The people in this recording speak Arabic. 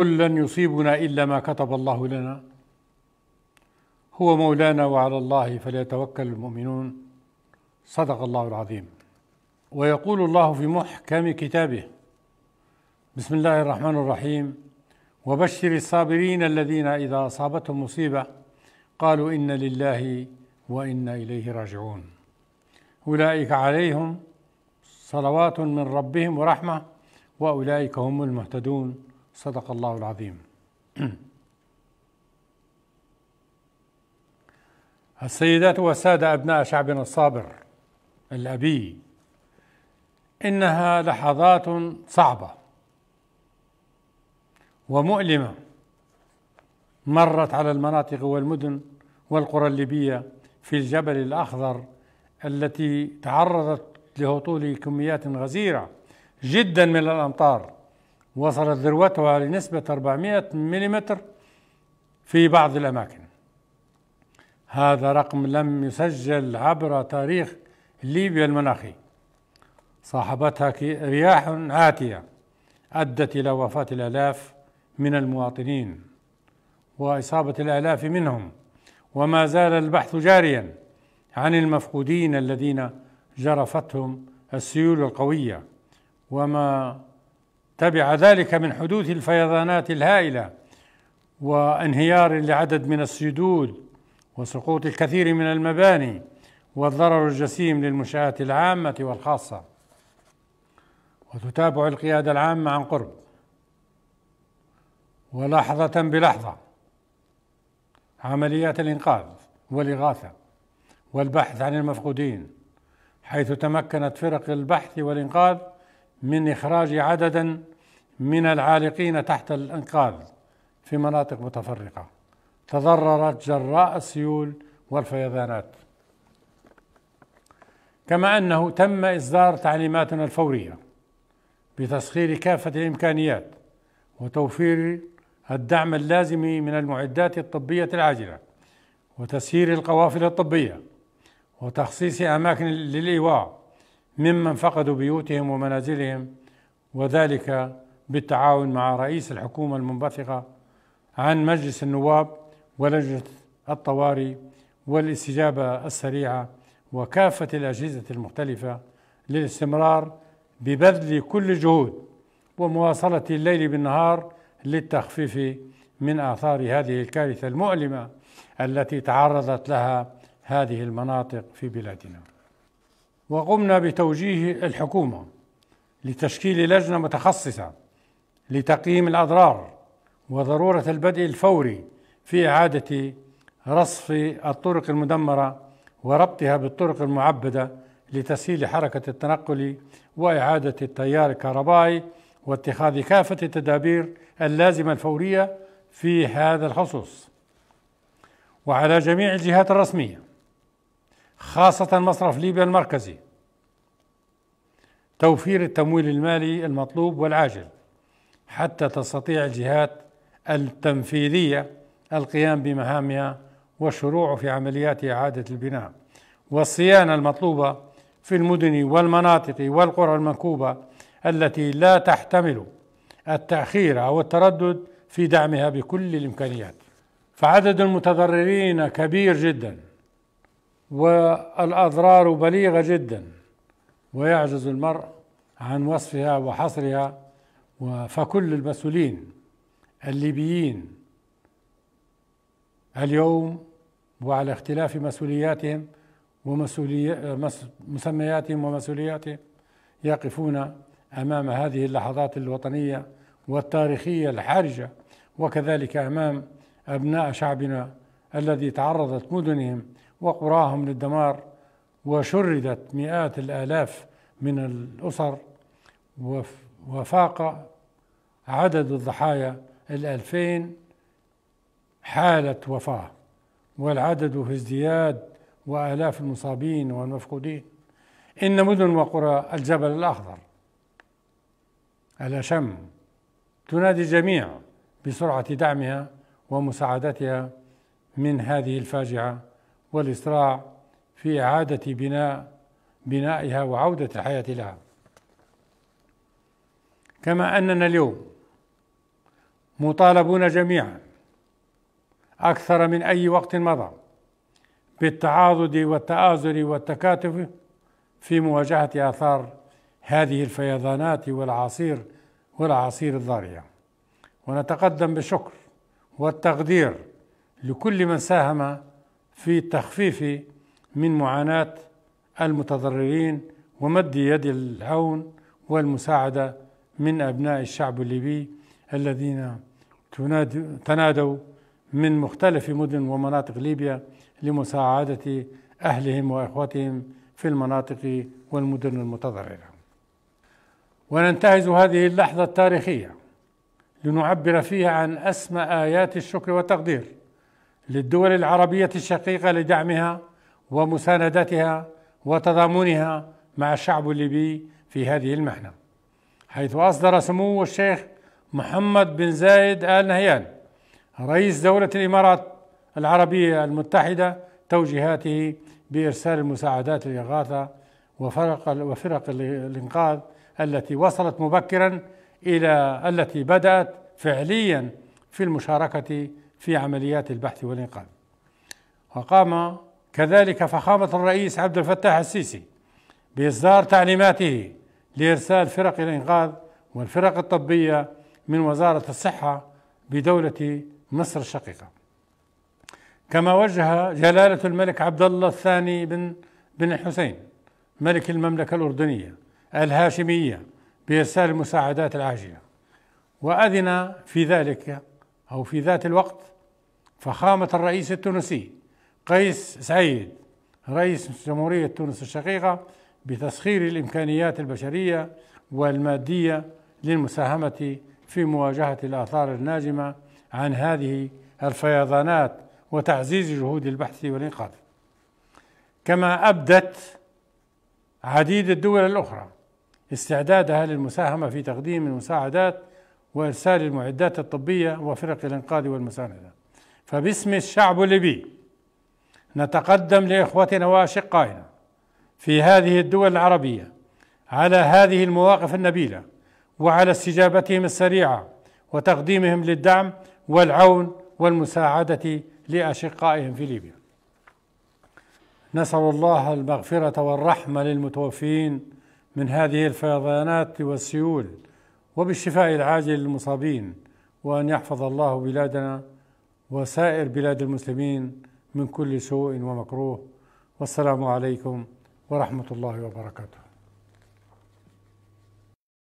لن يصيبنا الا ما كتب الله لنا هو مولانا وعلى الله فليتوكل المؤمنون صدق الله العظيم ويقول الله في محكم كتابه بسم الله الرحمن الرحيم وبشر الصابرين الذين اذا اصابتهم مصيبه قالوا ان لله وانا اليه راجعون اولئك عليهم صلوات من ربهم ورحمه واولئك هم المهتدون صدق الله العظيم السيدات والسادة أبناء شعبنا الصابر الأبي إنها لحظات صعبة ومؤلمة مرت على المناطق والمدن والقرى الليبية في الجبل الأخضر التي تعرضت لهطول كميات غزيرة جدا من الأمطار وصلت ذروتها لنسبة 400 ملم في بعض الأماكن هذا رقم لم يسجل عبر تاريخ ليبيا المناخي صاحبتها رياح عاتية أدت إلى وفاة الآلاف من المواطنين وإصابة الآلاف منهم وما زال البحث جاريا عن المفقودين الذين جرفتهم السيول القوية وما تبع ذلك من حدوث الفيضانات الهائله وانهيار لعدد من السدود وسقوط الكثير من المباني والضرر الجسيم للمنشآت العامة والخاصة وتتابع القيادة العامة عن قرب ولحظة بلحظة عمليات الإنقاذ والإغاثة والبحث عن المفقودين حيث تمكنت فرق البحث والإنقاذ من إخراج عددا من العالقين تحت الأنقاض في مناطق متفرقة تضررت جراء السيول والفيضانات كما أنه تم إصدار تعليماتنا الفورية بتسخير كافة الإمكانيات وتوفير الدعم اللازم من المعدات الطبية العاجلة وتسيير القوافل الطبية وتخصيص أماكن للإيواء ممن فقدوا بيوتهم ومنازلهم وذلك بالتعاون مع رئيس الحكومة المنبثقة عن مجلس النواب ولجنة الطوارئ والاستجابة السريعة وكافة الأجهزة المختلفة للاستمرار ببذل كل الجهود ومواصلة الليل بالنهار للتخفيف من آثار هذه الكارثة المؤلمة التي تعرضت لها هذه المناطق في بلادنا وقمنا بتوجيه الحكومه لتشكيل لجنه متخصصه لتقييم الاضرار وضروره البدء الفوري في اعاده رصف الطرق المدمره وربطها بالطرق المعبده لتسهيل حركه التنقل واعاده التيار الكهربائي واتخاذ كافه التدابير اللازمه الفوريه في هذا الخصوص وعلى جميع الجهات الرسميه خاصة مصرف ليبيا المركزي توفير التمويل المالي المطلوب والعاجل حتى تستطيع الجهات التنفيذية القيام بمهامها والشروع في عمليات إعادة البناء والصيانة المطلوبة في المدن والمناطق والقرى المنكوبة التي لا تحتمل التأخير أو التردد في دعمها بكل الإمكانيات فعدد المتضررين كبير جدا والأضرار بليغة جدا ويعجز المرء عن وصفها وحصرها فكل المسؤولين الليبيين اليوم وعلى اختلاف مسؤولياتهم ومسمياتهم ومسؤولياتهم يقفون امام هذه اللحظات الوطنيه والتاريخيه الحرجه وكذلك امام ابناء شعبنا الذي تعرضت مدنهم وقراهم للدمار وشردت مئات الآلاف من الأسر وفاق عدد الضحايا الألفين حالة وفاة والعدد في ازدياد وآلاف المصابين والمفقودين إن مدن وقرى الجبل الأخضر الأشم تنادي الجميع بسرعة دعمها ومساعدتها من هذه الفاجعة والإسراع في إعادة بناء بنائها وعودة الحياة لها كما أننا اليوم مطالبون جميعا أكثر من أي وقت مضى بالتعاضد والتآزر والتكاتف في مواجهة آثار هذه الفيضانات والعصير والعصير الضارية ونتقدم بالشكر والتقدير لكل من ساهم في التخفيف من معاناة المتضررين ومد يد العون والمساعدة من أبناء الشعب الليبي الذين تنادوا من مختلف مدن ومناطق ليبيا لمساعدة أهلهم وإخوتهم في المناطق والمدن المتضررة وننتهز هذه اللحظة التاريخية لنعبر فيها عن أسمى آيات الشكر والتقدير للدول العربية الشقيقة لدعمها ومساندتها وتضامنها مع الشعب الليبي في هذه المحنة حيث أصدر سمو الشيخ محمد بن زايد آل نهيان رئيس دولة الإمارات العربية المتحدة توجيهاته بإرسال المساعدات للإغاثة وفرق وفرق الإنقاذ التي وصلت مبكرا إلى التي بدأت فعليا في المشاركة في عمليات البحث والإنقاذ وقام كذلك فخامة الرئيس عبد الفتاح السيسي بإصدار تعليماته لإرسال فرق الإنقاذ والفرق الطبية من وزارة الصحة بدولة مصر الشقيقة كما وجه جلالة الملك عبد الله الثاني بن بن الحسين ملك المملكة الأردنية الهاشمية بإرسال المساعدات العاجلة وأذن في ذلك أو في ذات الوقت فخامة الرئيس التونسي قيس سعيد رئيس جمهورية تونس الشقيقة بتسخير الإمكانيات البشرية والمادية للمساهمة في مواجهة الآثار الناجمة عن هذه الفيضانات وتعزيز جهود البحث والإنقاذ كما أبدت عديد الدول الأخرى استعدادها للمساهمة في تقديم المساعدات وإرسال المعدات الطبية وفرق الإنقاذ والمساندة فباسم الشعب الليبي نتقدم لاخوتنا واشقائنا في هذه الدول العربيه على هذه المواقف النبيله وعلى استجابتهم السريعه وتقديمهم للدعم والعون والمساعده لاشقائهم في ليبيا نسال الله المغفره والرحمه للمتوفين من هذه الفيضانات والسيول وبالشفاء العاجل للمصابين وان يحفظ الله بلادنا وسائر بلاد المسلمين من كل سوء ومكروه والسلام عليكم ورحمه الله وبركاته